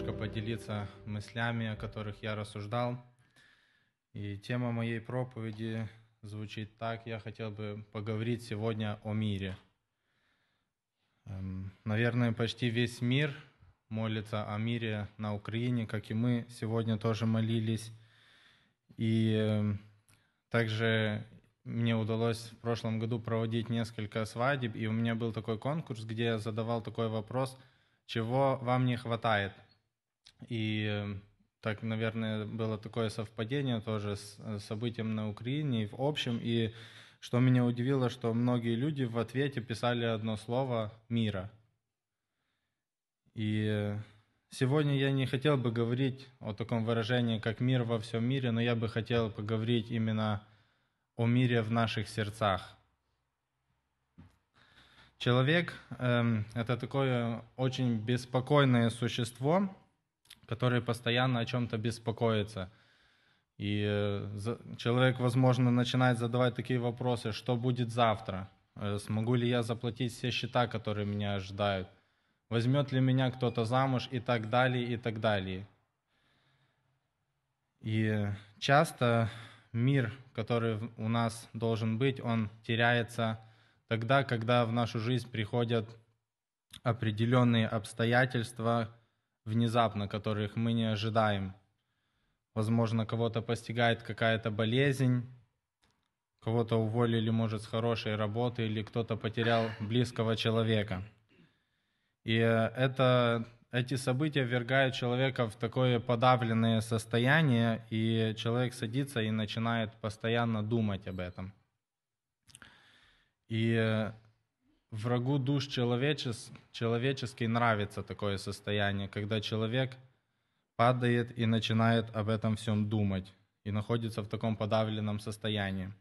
немножко поделиться мыслями, о которых я рассуждал. И тема моей проповеди звучит так. Я хотел бы поговорить сегодня о мире. Эм, наверное, почти весь мир молится о мире на Украине, как и мы сегодня тоже молились. И эм, также мне удалось в прошлом году проводить несколько свадеб, и у меня был такой конкурс, где я задавал такой вопрос, чего вам не хватает и эм, так, наверное, было такое совпадение тоже с э, событием на Украине и в общем. И что меня удивило, что многие люди в ответе писали одно слово «мира». И э, сегодня я не хотел бы говорить о таком выражении, как «мир во всем мире», но я бы хотел поговорить именно о мире в наших сердцах. Человек эм, – это такое очень беспокойное существо – который постоянно о чем-то беспокоится. И э, человек, возможно, начинает задавать такие вопросы, что будет завтра, э, смогу ли я заплатить все счета, которые меня ожидают, возьмет ли меня кто-то замуж и так далее, и так далее. И часто мир, который у нас должен быть, он теряется тогда, когда в нашу жизнь приходят определенные обстоятельства, внезапно, которых мы не ожидаем. Возможно, кого-то постигает какая-то болезнь, кого-то уволили, может, с хорошей работы, или кто-то потерял близкого человека. И э, это, эти события ввергают человека в такое подавленное состояние, и человек садится и начинает постоянно думать об этом. И э, врагу душ человечес, человеческий нравится такое состояние, когда человек падает и начинает об этом всем думать и находится в таком подавленном состоянии.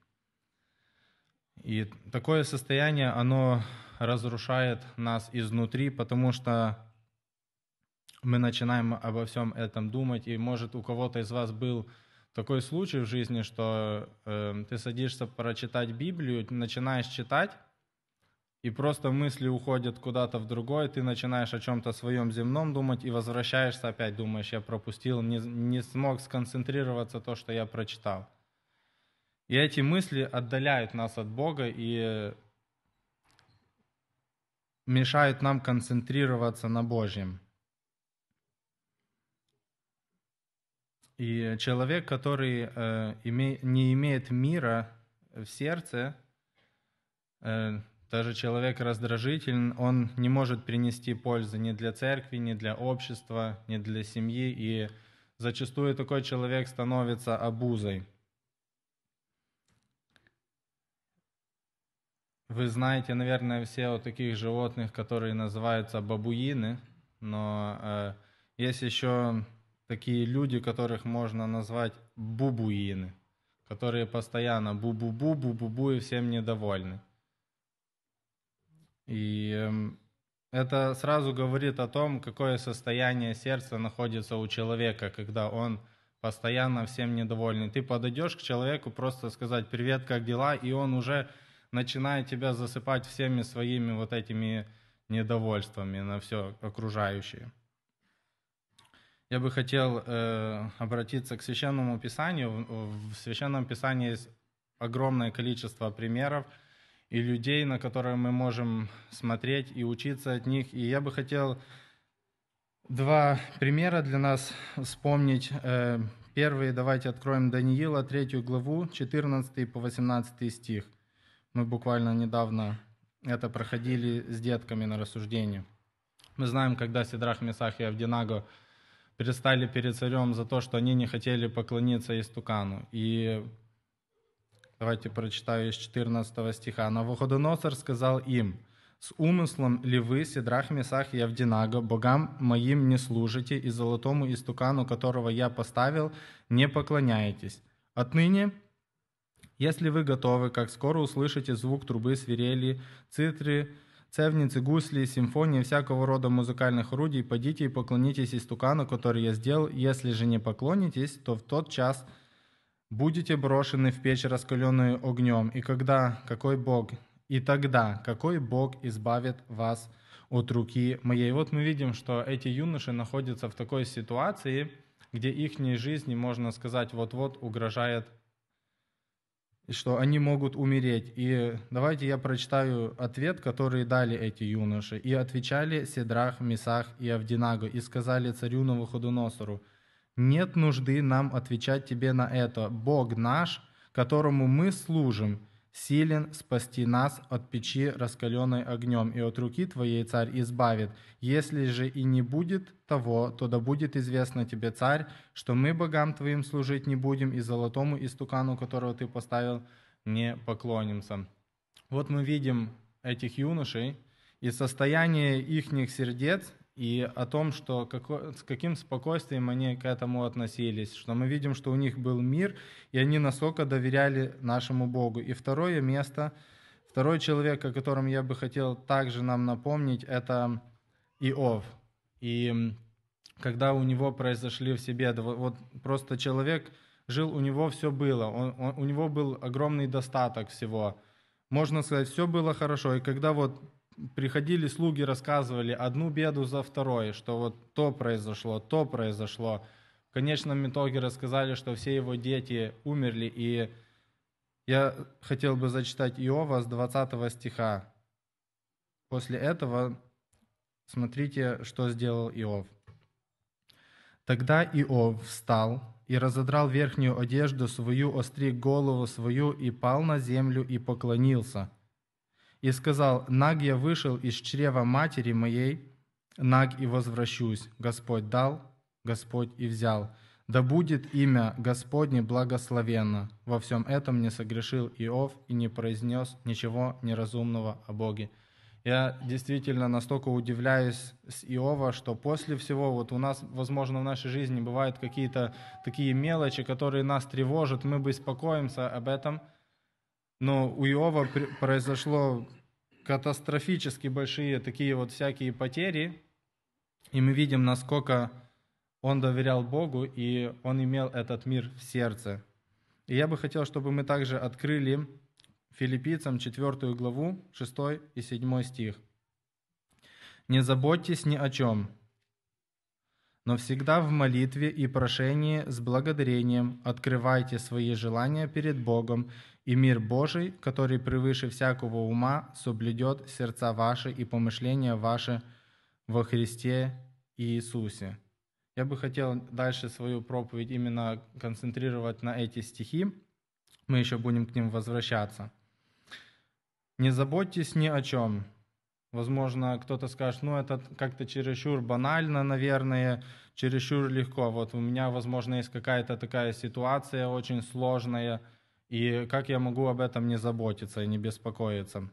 И такое состояние, оно разрушает нас изнутри, потому что мы начинаем обо всем этом думать. И, может, у кого-то из вас был такой случай в жизни, что э, ты садишься прочитать Библию, начинаешь читать, и просто мысли уходят куда-то в другое, ты начинаешь о чем-то своем земном думать и возвращаешься опять, думаешь, я пропустил, не, не смог сконцентрироваться то, что я прочитал. И эти мысли отдаляют нас от Бога и мешают нам концентрироваться на Божьем. И человек, который э, име, не имеет мира в сердце, э, даже человек раздражительный, он не может принести пользы ни для церкви, ни для общества, ни для семьи, и зачастую такой человек становится обузой. Вы знаете, наверное, все о таких животных, которые называются бабуины, но э, есть еще такие люди, которых можно назвать бубуины, которые постоянно бу-бу-бу, бу-бу-бу и всем недовольны. И эм, это сразу говорит о том, какое состояние сердца находится у человека, когда он постоянно всем недовольный. Ты подойдешь к человеку просто сказать «Привет, как дела?», и он уже начинает тебя засыпать всеми своими вот этими недовольствами на все окружающее. Я бы хотел э, обратиться к Священному Писанию. В, в Священном Писании есть огромное количество примеров – и людей, на которые мы можем смотреть и учиться от них. И я бы хотел два примера для нас вспомнить. Э, первый, давайте откроем Даниила, третью главу, 14 по 18 стих. Мы буквально недавно это проходили с детками на рассуждении. Мы знаем, когда Сидрах, Месах и Авдинаго перестали перед царем за то, что они не хотели поклониться истукану. И Давайте прочитаю из 14 стиха. «Но Вуходоносор сказал им, «С умыслом ли вы, Сидрах, Месах и Авдинаго, богам моим не служите, и золотому истукану, которого я поставил, не поклоняетесь? Отныне если вы готовы, как скоро услышите звук трубы, свирели, цитры, цевницы, гусли, симфонии, всякого рода музыкальных орудий, подите и поклонитесь истукану, который я сделал. Если же не поклонитесь, то в тот час – будете брошены в печь, раскаленную огнем, и когда, какой Бог, и тогда, какой Бог избавит вас от руки моей. Вот мы видим, что эти юноши находятся в такой ситуации, где их жизни, можно сказать, вот-вот угрожает, что они могут умереть. И давайте я прочитаю ответ, который дали эти юноши. «И отвечали Седрах, Месах и Авдинаго, и сказали царю Новоходоносору, нет нужды нам отвечать тебе на это. Бог наш, которому мы служим, силен спасти нас от печи, раскаленной огнем, и от руки твоей царь избавит. Если же и не будет того, то да будет известно тебе, царь, что мы богам твоим служить не будем, и золотому истукану, которого ты поставил, не поклонимся». Вот мы видим этих юношей, и состояние их сердец и о том, что како, с каким спокойствием они к этому относились, что мы видим, что у них был мир, и они настолько доверяли нашему Богу. И второе место, второй человек, о котором я бы хотел также нам напомнить, это Иов. И когда у него произошли все беды, вот просто человек жил, у него все было, он, он, у него был огромный достаток всего, можно сказать, все было хорошо. И когда вот приходили слуги, рассказывали одну беду за второй, что вот то произошло, то произошло. В конечном итоге рассказали, что все его дети умерли, и я хотел бы зачитать Иова с 20 стиха. После этого смотрите, что сделал Иов. Тогда Иов встал и разодрал верхнюю одежду свою, остриг голову свою и пал на землю и поклонился – и сказал, «Наг я вышел из чрева матери моей, наг и возвращусь. Господь дал, Господь и взял. Да будет имя Господне благословенно. Во всем этом не согрешил Иов и не произнес ничего неразумного о Боге». Я действительно настолько удивляюсь с Иова, что после всего, вот у нас, возможно, в нашей жизни бывают какие-то такие мелочи, которые нас тревожат, мы беспокоимся об этом – но у Иова произошло катастрофически большие такие вот всякие потери, и мы видим, насколько он доверял Богу, и он имел этот мир в сердце. И я бы хотел, чтобы мы также открыли филиппийцам 4 главу, 6 и 7 стих. «Не заботьтесь ни о чем, но всегда в молитве и прошении с благодарением открывайте свои желания перед Богом и мир Божий, который превыше всякого ума, соблюдет сердца ваши и помышления ваши во Христе Иисусе. Я бы хотел дальше свою проповедь именно концентрировать на эти стихи. Мы еще будем к ним возвращаться. Не заботьтесь ни о чем. Возможно, кто-то скажет, ну это как-то чересчур банально, наверное, чересчур легко. Вот у меня, возможно, есть какая-то такая ситуация очень сложная – и как я могу об этом не заботиться и не беспокоиться?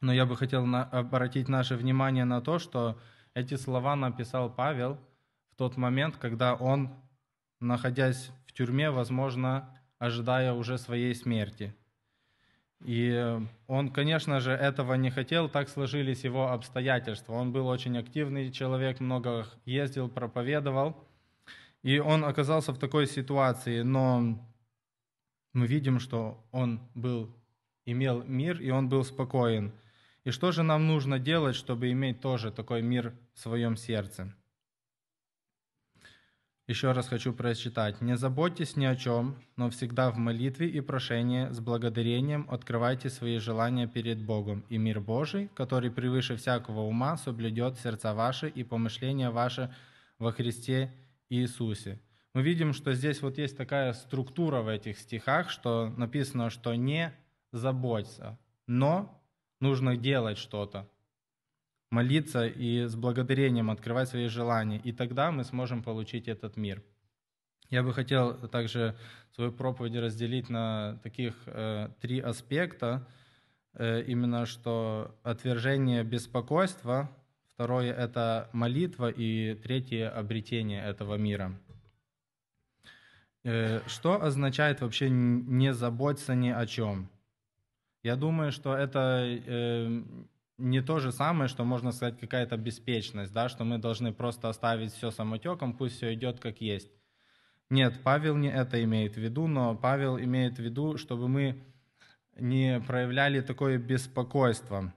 Но я бы хотел на обратить наше внимание на то, что эти слова написал Павел в тот момент, когда он, находясь в тюрьме, возможно, ожидая уже своей смерти. И он, конечно же, этого не хотел, так сложились его обстоятельства. Он был очень активный человек, много ездил, проповедовал. И он оказался в такой ситуации, но мы видим, что он был, имел мир, и он был спокоен. И что же нам нужно делать, чтобы иметь тоже такой мир в своем сердце? Еще раз хочу прочитать. «Не заботьтесь ни о чем, но всегда в молитве и прошении с благодарением открывайте свои желания перед Богом, и мир Божий, который превыше всякого ума, соблюдет сердца ваши и помышления ваши во Христе Иисусе» мы видим, что здесь вот есть такая структура в этих стихах, что написано, что не заботься, но нужно делать что-то, молиться и с благодарением открывать свои желания, и тогда мы сможем получить этот мир. Я бы хотел также свою проповедь разделить на таких э, три аспекта, э, именно что отвержение беспокойства, второе это молитва и третье обретение этого мира. Э, что означает вообще не заботиться ни о чем? Я думаю, что это э, не то же самое, что можно сказать какая-то беспечность, да, что мы должны просто оставить все самотеком, пусть все идет как есть. Нет, Павел не это имеет в виду, но Павел имеет в виду, чтобы мы не проявляли такое беспокойство.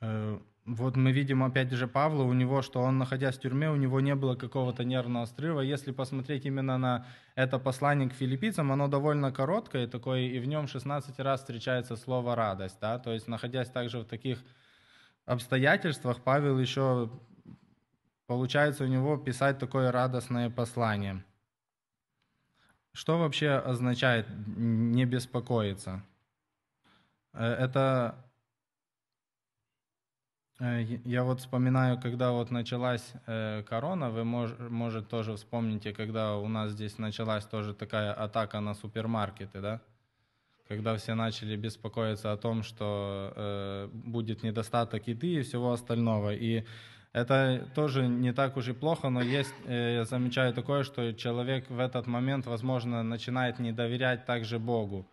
Э, вот мы видим опять же Павла, у него, что он, находясь в тюрьме, у него не было какого-то нервного срыва. Если посмотреть именно на это послание к филиппийцам, оно довольно короткое такое, и в нем 16 раз встречается слово «радость». Да? То есть, находясь также в таких обстоятельствах, Павел еще, получается, у него писать такое радостное послание. Что вообще означает «не беспокоиться»? Э, это Э, я вот вспоминаю, когда вот началась э, корона, вы, мож, может, тоже вспомните, когда у нас здесь началась тоже такая атака на супермаркеты, да? Когда все начали беспокоиться о том, что э, будет недостаток еды и всего остального. И это тоже не так уж и плохо, но есть, э, я замечаю такое, что человек в этот момент, возможно, начинает не доверять также Богу.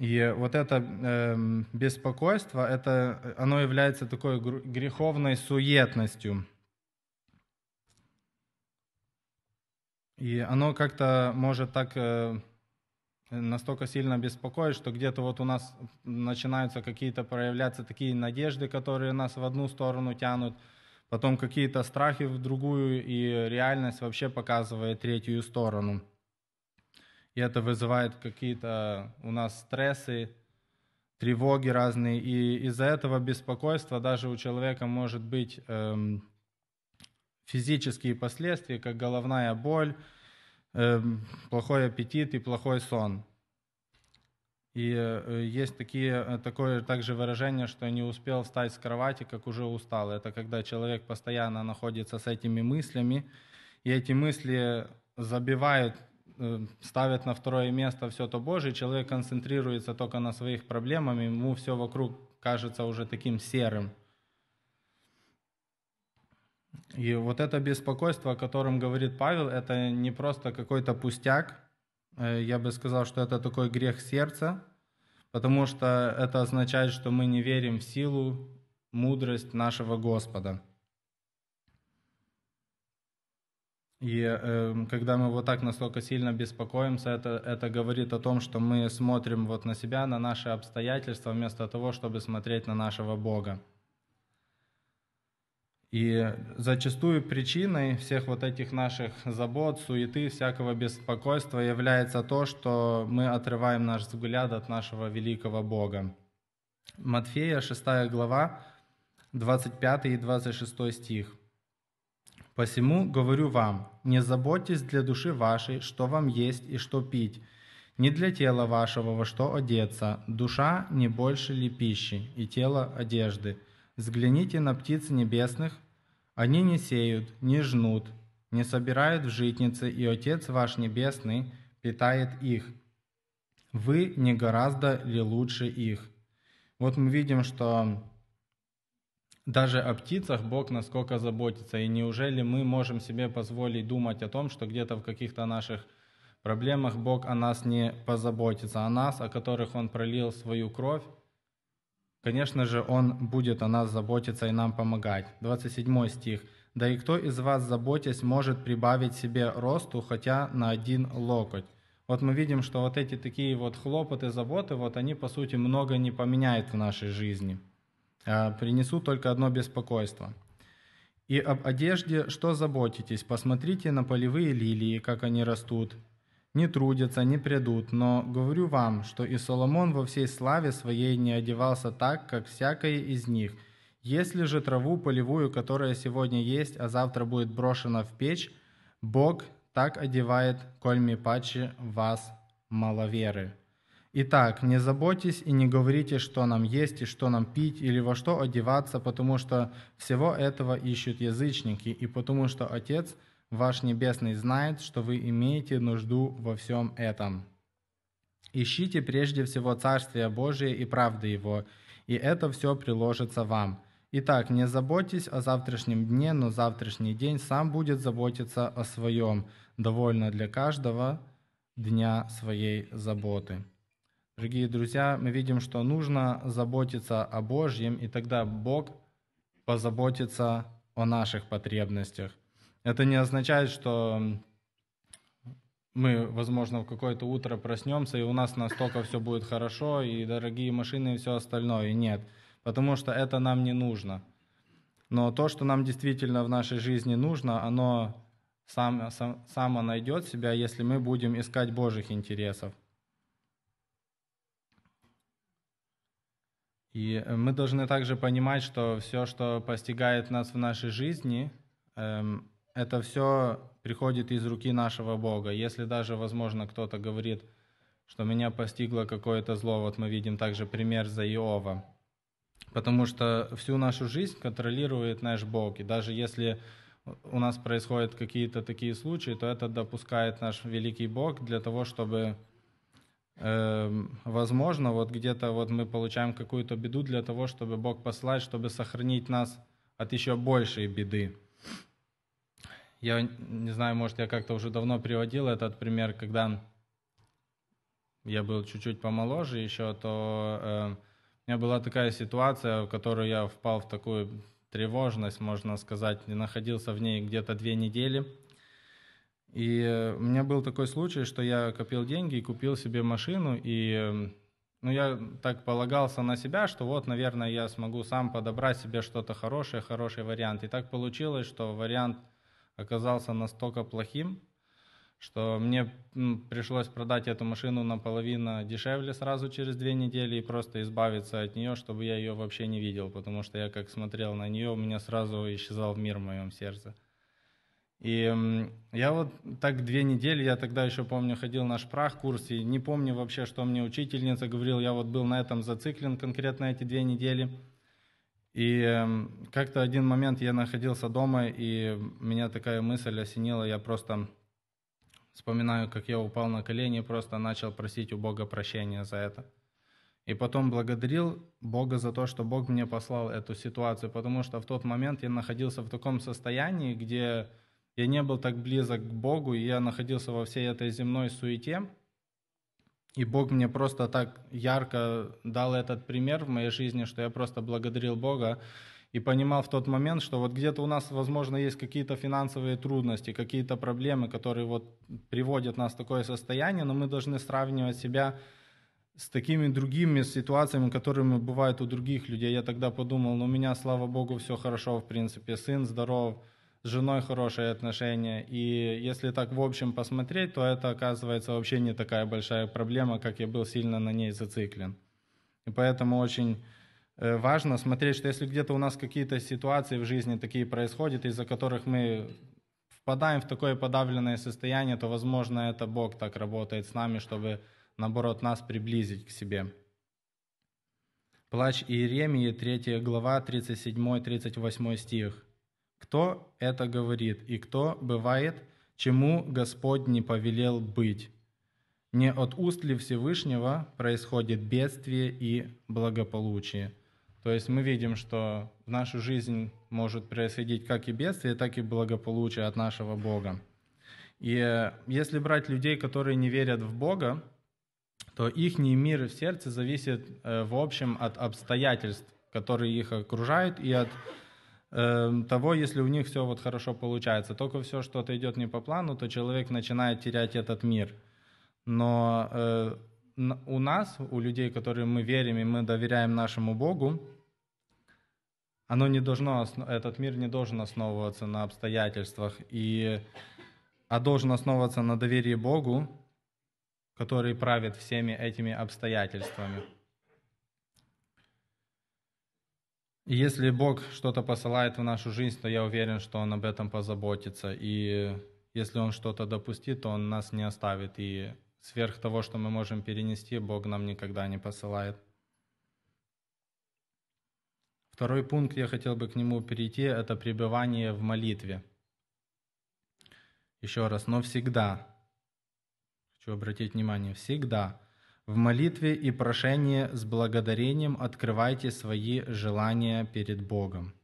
И вот это э, беспокойство, это, э, оно является такой греховной суетностью. И оно как-то может так э, настолько сильно беспокоить, что где-то вот у нас начинаются какие-то проявляться такие надежды, которые нас в одну сторону тянут, потом какие-то страхи в другую, и реальность вообще показывает третью сторону и это вызывает какие-то у нас стрессы, тревоги разные, и из-за этого беспокойства даже у человека может быть эм, физические последствия, как головная боль, эм, плохой аппетит и плохой сон. И э, есть такие, э, такое также выражение, что не успел встать с кровати, как уже устал. Это когда человек постоянно находится с этими мыслями, и эти мысли забивают Э, ставят на второе место все то Божие, человек концентрируется только на своих проблемах, ему все вокруг кажется уже таким серым. И вот это беспокойство, о котором говорит Павел, это не просто какой-то пустяк. Э, я бы сказал, что это такой грех сердца, потому что это означает, что мы не верим в силу, мудрость нашего Господа. И э, когда мы вот так настолько сильно беспокоимся, это, это говорит о том, что мы смотрим вот на себя, на наши обстоятельства, вместо того, чтобы смотреть на нашего Бога. И зачастую причиной всех вот этих наших забот, суеты, всякого беспокойства является то, что мы отрываем наш взгляд от нашего великого Бога. Матфея 6 глава, 25 и 26 стих. Посему говорю вам, не заботьтесь для души вашей, что вам есть и что пить, не для тела вашего во что одеться, душа не больше ли пищи, и тело одежды. Взгляните на птиц небесных, они не сеют, не жнут, не собирают в житницы, и Отец ваш Небесный питает их. Вы не гораздо ли лучше их? Вот мы видим, что даже о птицах Бог насколько заботится. И неужели мы можем себе позволить думать о том, что где-то в каких-то наших проблемах Бог о нас не позаботится, о нас, о которых Он пролил свою кровь? Конечно же, Он будет о нас заботиться и нам помогать. 27 стих. «Да и кто из вас, заботясь, может прибавить себе росту хотя на один локоть?» Вот мы видим, что вот эти такие вот хлопоты, заботы, вот они, по сути, много не поменяют в нашей жизни – Э, принесу только одно беспокойство. И об одежде что заботитесь? Посмотрите на полевые лилии, как они растут. Не трудятся, не придут, но говорю вам, что и Соломон во всей славе своей не одевался так, как всякое из них. Если же траву полевую, которая сегодня есть, а завтра будет брошена в печь, Бог так одевает, коль паче вас маловеры». Итак, не заботьтесь и не говорите, что нам есть и что нам пить или во что одеваться, потому что всего этого ищут язычники, и потому что Отец ваш Небесный знает, что вы имеете нужду во всем этом. Ищите прежде всего Царствие Божие и правды Его, и это все приложится вам. Итак, не заботьтесь о завтрашнем дне, но завтрашний день сам будет заботиться о своем, довольно для каждого дня своей заботы. Дорогие друзья, мы видим, что нужно заботиться о Божьем, и тогда Бог позаботится о наших потребностях. Это не означает, что мы, возможно, в какое-то утро проснемся, и у нас настолько все будет хорошо, и дорогие машины, и все остальное. Нет, потому что это нам не нужно. Но то, что нам действительно в нашей жизни нужно, оно сам, само найдет себя, если мы будем искать Божьих интересов. И э, мы должны также понимать, что все, что постигает нас в нашей жизни, эм, это все приходит из руки нашего Бога. Если даже, возможно, кто-то говорит, что меня постигло какое-то зло, вот мы видим также пример за Иова. Потому что всю нашу жизнь контролирует наш Бог. И даже если у нас происходят какие-то такие случаи, то это допускает наш великий Бог для того, чтобы Эм, возможно, вот где-то вот мы получаем какую-то беду для того, чтобы Бог послать, чтобы сохранить нас от еще большей беды. Я не знаю, может, я как-то уже давно приводил этот пример, когда я был чуть-чуть помоложе еще, то э, у меня была такая ситуация, в которую я впал в такую тревожность, можно сказать, не находился в ней где-то две недели. И э, у меня был такой случай, что я копил деньги и купил себе машину, и эм, ну, я так полагался на себя, что вот, наверное, я смогу сам подобрать себе что-то хорошее, хороший вариант. И так получилось, что вариант оказался настолько плохим, что мне пришлось продать эту машину наполовину дешевле сразу через две недели и просто избавиться от нее, чтобы я ее вообще не видел, потому что я как смотрел на нее, у меня сразу исчезал мир в моем сердце. И я вот так две недели, я тогда еще помню, ходил на шпрах курс, и не помню вообще, что мне учительница говорила, я вот был на этом зациклен конкретно эти две недели. И эм, как-то один момент я находился дома, и меня такая мысль осенила, я просто вспоминаю, как я упал на колени, просто начал просить у Бога прощения за это. И потом благодарил Бога за то, что Бог мне послал эту ситуацию, потому что в тот момент я находился в таком состоянии, где я не был так близок к Богу, и я находился во всей этой земной суете. И Бог мне просто так ярко дал этот пример в моей жизни, что я просто благодарил Бога и понимал в тот момент, что вот где-то у нас, возможно, есть какие-то финансовые трудности, какие-то проблемы, которые вот приводят нас в такое состояние, но мы должны сравнивать себя с такими другими ситуациями, которыми бывают у других людей. Я тогда подумал, ну у меня, слава богу, все хорошо, в принципе, сын здоров, с женой хорошие отношения. И если так в общем посмотреть, то это оказывается вообще не такая большая проблема, как я был сильно на ней зациклен. И поэтому очень э, важно смотреть, что если где-то у нас какие-то ситуации в жизни такие происходят, из-за которых мы впадаем в такое подавленное состояние, то, возможно, это Бог так работает с нами, чтобы, наоборот, нас приблизить к себе. Плач Иеремии, 3 глава, 37-38 стих кто это говорит и кто бывает, чему Господь не повелел быть. Не от уст ли Всевышнего происходит бедствие и благополучие? То есть мы видим, что в нашу жизнь может происходить как и бедствие, так и благополучие от нашего Бога. И э, если брать людей, которые не верят в Бога, то их мир в сердце зависит э, в общем от обстоятельств, которые их окружают, и от Эм, того, если у них все вот хорошо получается. Только все что-то идет не по плану, то человек начинает терять этот мир. Но э, у нас, у людей, которые мы верим и мы доверяем нашему Богу, оно не должно, этот мир не должен основываться на обстоятельствах, и, а должен основываться на доверии Богу, который правит всеми этими обстоятельствами. если Бог что-то посылает в нашу жизнь, то я уверен, что Он об этом позаботится. И если Он что-то допустит, то Он нас не оставит. И сверх того, что мы можем перенести, Бог нам никогда не посылает. Второй пункт, я хотел бы к нему перейти, это пребывание в молитве. Еще раз, но всегда, хочу обратить внимание, всегда в молитве и прошении с благодарением открывайте свои желания перед Богом.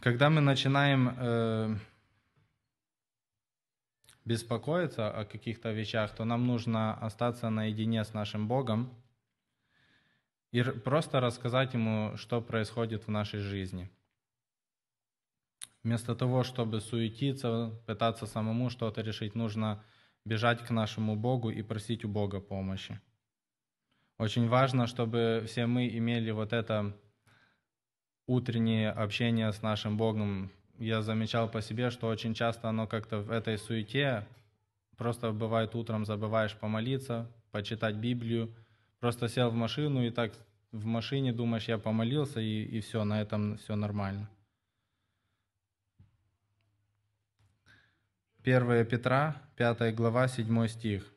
Когда мы начинаем э, беспокоиться о каких-то вещах, то нам нужно остаться наедине с нашим Богом и просто рассказать Ему, что происходит в нашей жизни. Вместо того, чтобы суетиться, пытаться самому что-то решить, нужно бежать к нашему Богу и просить у Бога помощи. Очень важно, чтобы все мы имели вот это утреннее общение с нашим Богом. Я замечал по себе, что очень часто оно как-то в этой суете, просто бывает утром забываешь помолиться, почитать Библию, просто сел в машину и так в машине думаешь, я помолился, и, и все, на этом все нормально. 1 Петра, 5 глава, 7 стих.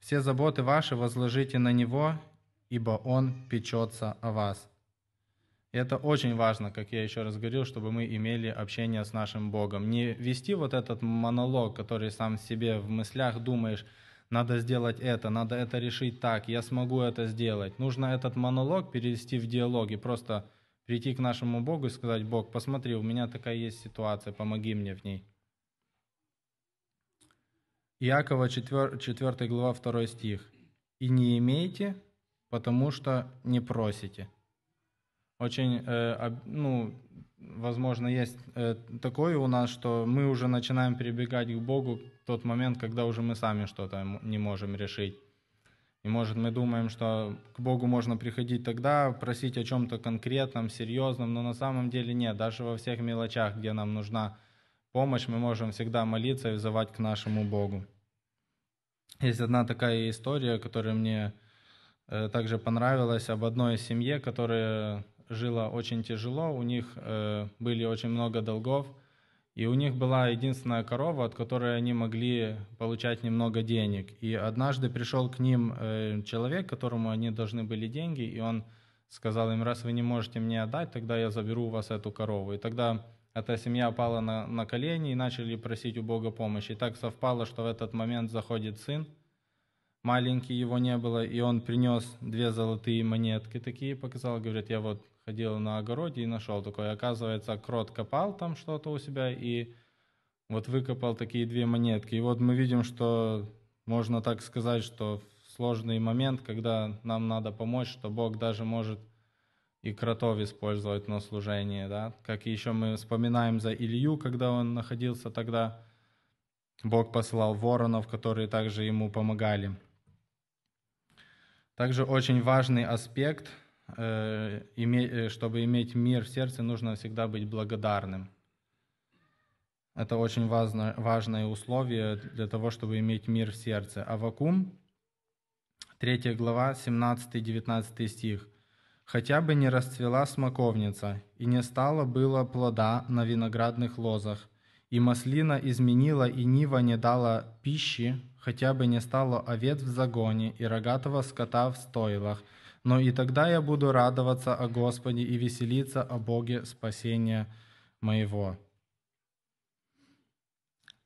«Все заботы ваши возложите на Него, ибо Он печется о вас». И это очень важно, как я еще раз говорил, чтобы мы имели общение с нашим Богом. Не вести вот этот монолог, который сам себе в мыслях думаешь, надо сделать это, надо это решить так, я смогу это сделать. Нужно этот монолог перевести в диалог и просто прийти к нашему Богу и сказать, Бог, посмотри, у меня такая есть ситуация, помоги мне в ней. Иакова 4, 4 глава 2 стих. «И не имеете, потому что не просите». Очень, э, ну, возможно, есть э, такое у нас, что мы уже начинаем перебегать к Богу в тот момент, когда уже мы сами что-то не можем решить. И может мы думаем, что к Богу можно приходить тогда, просить о чем-то конкретном, серьезном, но на самом деле нет. Даже во всех мелочах, где нам нужна помощь, мы можем всегда молиться и взывать к нашему Богу. Есть одна такая история, которая мне э, также понравилась, об одной семье, которая жила очень тяжело, у них э, были очень много долгов, и у них была единственная корова, от которой они могли получать немного денег. И однажды пришел к ним э, человек, которому они должны были деньги, и он сказал им, раз вы не можете мне отдать, тогда я заберу у вас эту корову. И тогда эта семья пала на, на колени и начали просить у Бога помощи. И так совпало, что в этот момент заходит сын, маленький его не было, и он принес две золотые монетки такие, показал, говорит, я вот ходил на огороде и нашел такое. Оказывается, крот копал там что-то у себя и вот выкопал такие две монетки. И вот мы видим, что можно так сказать, что в сложный момент, когда нам надо помочь, что Бог даже может – и кротов использовать на служение, да. Как еще мы вспоминаем за Илью, когда он находился тогда, Бог послал воронов, которые также ему помогали. Также очень важный аспект, э, э, чтобы иметь мир в сердце, нужно всегда быть благодарным. Это очень важно, важное условие для того, чтобы иметь мир в сердце. Авакум, 3 глава, 17-19 стих. Хотя бы не расцвела смоковница, и не стало было плода на виноградных лозах, и маслина изменила, и нива не дала пищи, хотя бы не стало овец в загоне и рогатого скота в стойлах. Но и тогда я буду радоваться о Господе и веселиться о Боге спасения моего.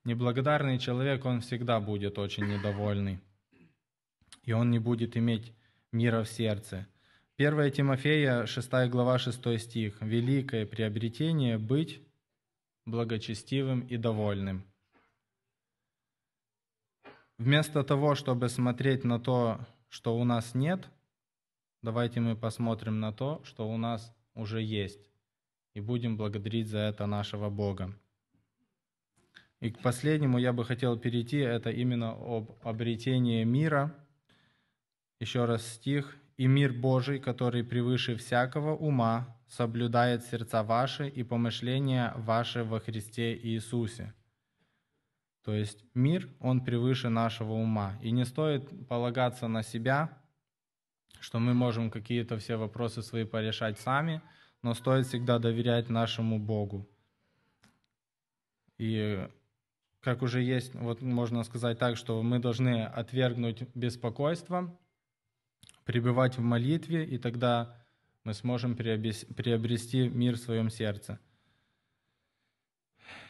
Неблагодарный человек, он всегда будет очень недовольный, и он не будет иметь мира в сердце – 1 Тимофея, 6 глава, 6 стих. «Великое приобретение – быть благочестивым и довольным». Вместо того, чтобы смотреть на то, что у нас нет, давайте мы посмотрим на то, что у нас уже есть, и будем благодарить за это нашего Бога. И к последнему я бы хотел перейти, это именно об обретении мира. Еще раз стих и мир Божий, который превыше всякого ума, соблюдает сердца ваши и помышления ваши во Христе Иисусе. То есть мир, он превыше нашего ума. И не стоит полагаться на себя, что мы можем какие-то все вопросы свои порешать сами, но стоит всегда доверять нашему Богу. И как уже есть, вот можно сказать так, что мы должны отвергнуть беспокойство, пребывать в молитве, и тогда мы сможем приобрести мир в своем сердце.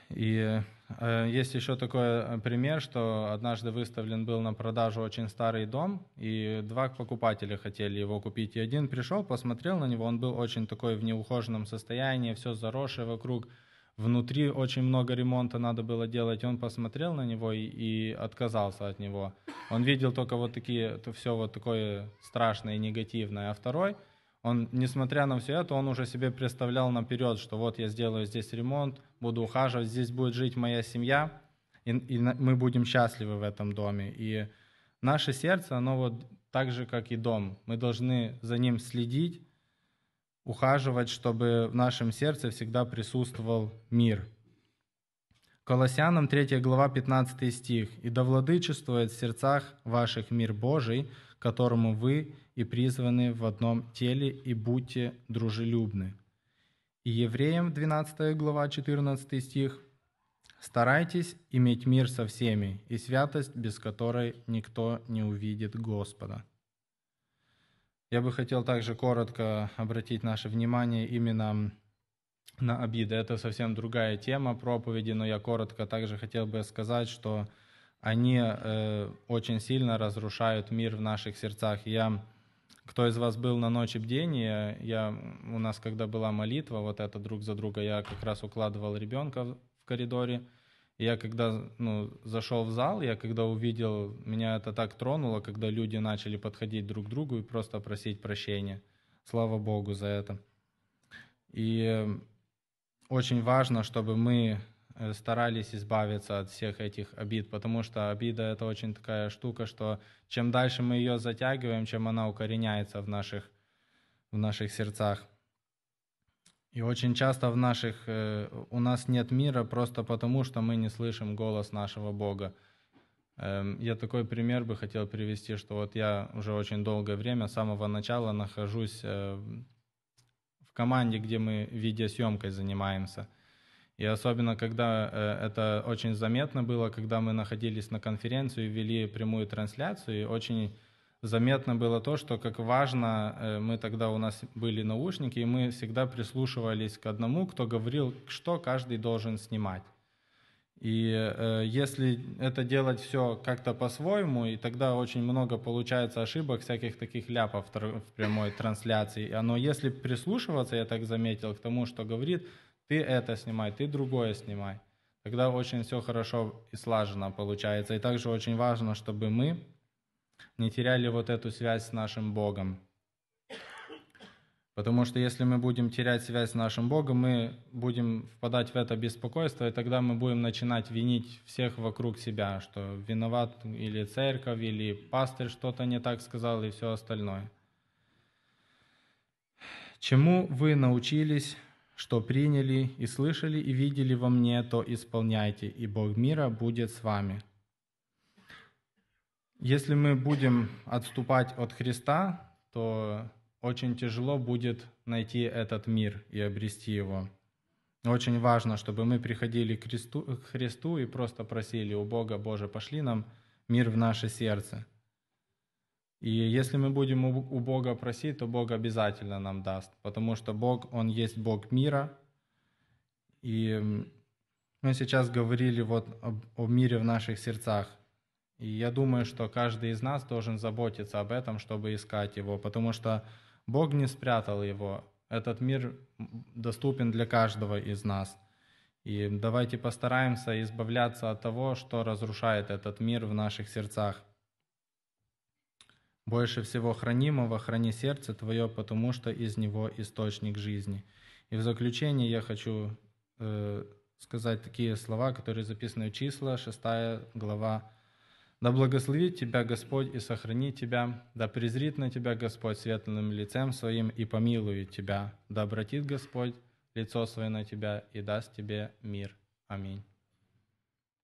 И э, есть еще такой э, пример, что однажды выставлен был на продажу очень старый дом, и два покупателя хотели его купить. И один пришел, посмотрел на него, он был очень такой в неухоженном состоянии, все заросшее вокруг – внутри очень много ремонта надо было делать, он посмотрел на него и, и отказался от него. Он видел только вот такие, то все вот такое страшное и негативное. А второй, он, несмотря на все это, он уже себе представлял наперед, что вот я сделаю здесь ремонт, буду ухаживать, здесь будет жить моя семья, и, и мы будем счастливы в этом доме. И наше сердце, оно вот так же, как и дом. Мы должны за ним следить, ухаживать, чтобы в нашем сердце всегда присутствовал мир. Колоссянам 3 глава 15 стих. «И да владычествует в сердцах ваших мир Божий, которому вы и призваны в одном теле, и будьте дружелюбны». И Евреям 12 глава 14 стих. «Старайтесь иметь мир со всеми и святость, без которой никто не увидит Господа». Я бы хотел также коротко обратить наше внимание именно на обиды. Это совсем другая тема проповеди, но я коротко также хотел бы сказать, что они э, очень сильно разрушают мир в наших сердцах. Я, кто из вас был на ночи бдения, я, у нас когда была молитва, вот это друг за друга, я как раз укладывал ребенка в коридоре, я когда ну, зашел в зал, я когда увидел, меня это так тронуло, когда люди начали подходить друг к другу и просто просить прощения. Слава Богу за это. И очень важно, чтобы мы э, старались избавиться от всех этих обид, потому что обида это очень такая штука, что чем дальше мы ее затягиваем, чем она укореняется в наших, в наших сердцах. И очень часто в наших, э, у нас нет мира просто потому, что мы не слышим голос нашего Бога. Эм, я такой пример бы хотел привести, что вот я уже очень долгое время, с самого начала нахожусь э, в команде, где мы видеосъемкой занимаемся. И особенно, когда э, это очень заметно было, когда мы находились на конференцию и вели прямую трансляцию, и очень заметно было то, что как важно, э, мы тогда у нас были наушники, и мы всегда прислушивались к одному, кто говорил, что каждый должен снимать. И э, если это делать все как-то по-своему, и тогда очень много получается ошибок, всяких таких ляпов в прямой трансляции. А, но если прислушиваться, я так заметил, к тому, что говорит, ты это снимай, ты другое снимай, тогда очень все хорошо и слаженно получается. И также очень важно, чтобы мы не теряли вот эту связь с нашим Богом. Потому что если мы будем терять связь с нашим Богом, мы будем впадать в это беспокойство, и тогда мы будем начинать винить всех вокруг себя, что виноват или церковь, или пастырь что-то не так сказал, и все остальное. Чему вы научились, что приняли и слышали и видели во мне, то исполняйте, и Бог мира будет с вами. Если мы будем отступать от Христа, то очень тяжело будет найти этот мир и обрести его. Очень важно, чтобы мы приходили к Христу, к Христу и просто просили у Бога, Боже, пошли нам мир в наше сердце. И если мы будем у Бога просить, то Бог обязательно нам даст, потому что Бог, Он есть Бог мира. И мы сейчас говорили вот об, о мире в наших сердцах – и я думаю, что каждый из нас должен заботиться об этом, чтобы искать его, потому что Бог не спрятал его. Этот мир доступен для каждого из нас. И давайте постараемся избавляться от того, что разрушает этот мир в наших сердцах. Больше всего хранимого храни сердце твое, потому что из него источник жизни. И в заключение я хочу э, сказать такие слова, которые записаны в числа, 6 глава да благословит тебя Господь и сохранит тебя, да презрит на тебя Господь светлым лицем своим и помилует тебя, да обратит Господь лицо свое на тебя и даст тебе мир. Аминь.